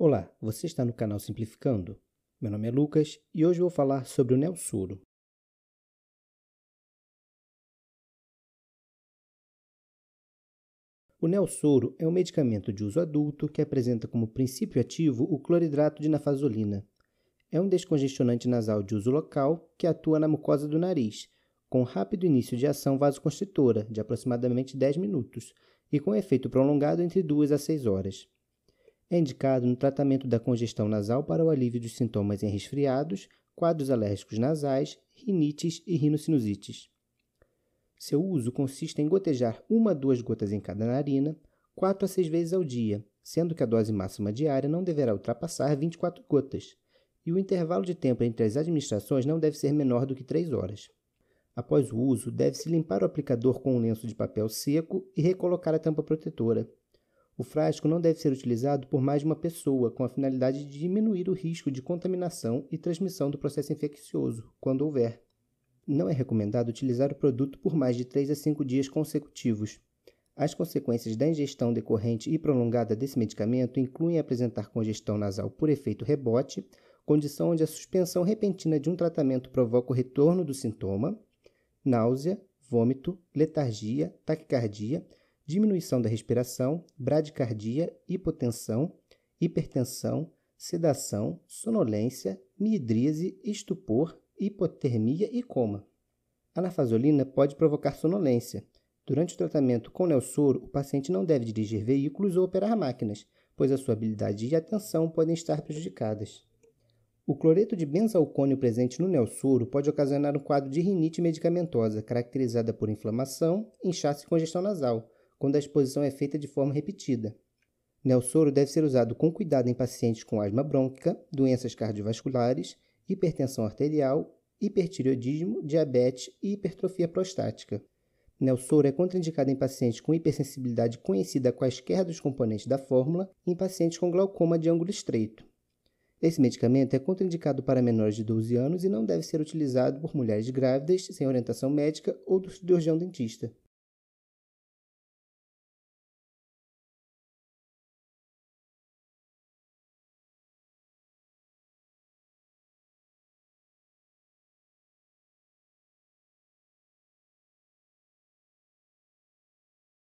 Olá, você está no canal Simplificando? Meu nome é Lucas e hoje vou falar sobre o Nelsuro. O Nelsouro é um medicamento de uso adulto que apresenta como princípio ativo o cloridrato de nafazolina. É um descongestionante nasal de uso local que atua na mucosa do nariz, com rápido início de ação vasoconstritora, de aproximadamente 10 minutos, e com efeito prolongado entre 2 a 6 horas. É indicado no tratamento da congestão nasal para o alívio dos sintomas em resfriados, quadros alérgicos nasais, rinites e rinocinusites. Seu uso consiste em gotejar uma a duas gotas em cada narina, quatro a seis vezes ao dia, sendo que a dose máxima diária não deverá ultrapassar 24 gotas, e o intervalo de tempo entre as administrações não deve ser menor do que 3 horas. Após o uso, deve-se limpar o aplicador com um lenço de papel seco e recolocar a tampa protetora. O frasco não deve ser utilizado por mais de uma pessoa, com a finalidade de diminuir o risco de contaminação e transmissão do processo infeccioso, quando houver. Não é recomendado utilizar o produto por mais de 3 a 5 dias consecutivos. As consequências da ingestão decorrente e prolongada desse medicamento incluem apresentar congestão nasal por efeito rebote, condição onde a suspensão repentina de um tratamento provoca o retorno do sintoma, náusea, vômito, letargia, taquicardia, diminuição da respiração, bradicardia, hipotensão, hipertensão, sedação, sonolência, midríase, estupor, hipotermia e coma. A nafasolina pode provocar sonolência. Durante o tratamento com nelsoro, o paciente não deve dirigir veículos ou operar máquinas, pois a sua habilidade e atenção podem estar prejudicadas. O cloreto de benzalcônio presente no nelsoro pode ocasionar um quadro de rinite medicamentosa, caracterizada por inflamação, inchaço e congestão nasal, quando a exposição é feita de forma repetida. Nelsoro deve ser usado com cuidado em pacientes com asma brônquica, doenças cardiovasculares, hipertensão arterial, hipertireoidismo, diabetes e hipertrofia prostática. Nelsoro é contraindicado em pacientes com hipersensibilidade conhecida a quaisquer dos componentes da fórmula e em pacientes com glaucoma de ângulo estreito. Esse medicamento é contraindicado para menores de 12 anos e não deve ser utilizado por mulheres grávidas sem orientação médica ou do cirurgião dentista.